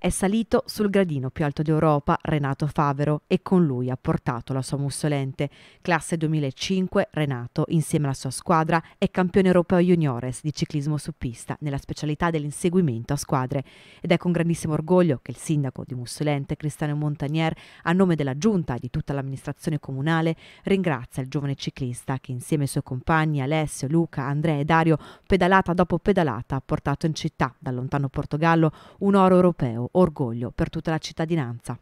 È salito sul gradino più alto d'Europa Renato Favero e con lui ha portato la sua mussolente. Classe 2005, Renato, insieme alla sua squadra, è campione europeo juniores di ciclismo su pista nella specialità dell'inseguimento a squadre. Ed è con grandissimo orgoglio che il sindaco di Mussolente, Cristiano Montagnier, a nome della giunta e di tutta l'amministrazione comunale, ringrazia il giovane ciclista che insieme ai suoi compagni Alessio, Luca, Andrea e Dario, pedalata dopo pedalata, ha portato in città, dal lontano Portogallo, un oro europeo orgoglio per tutta la cittadinanza.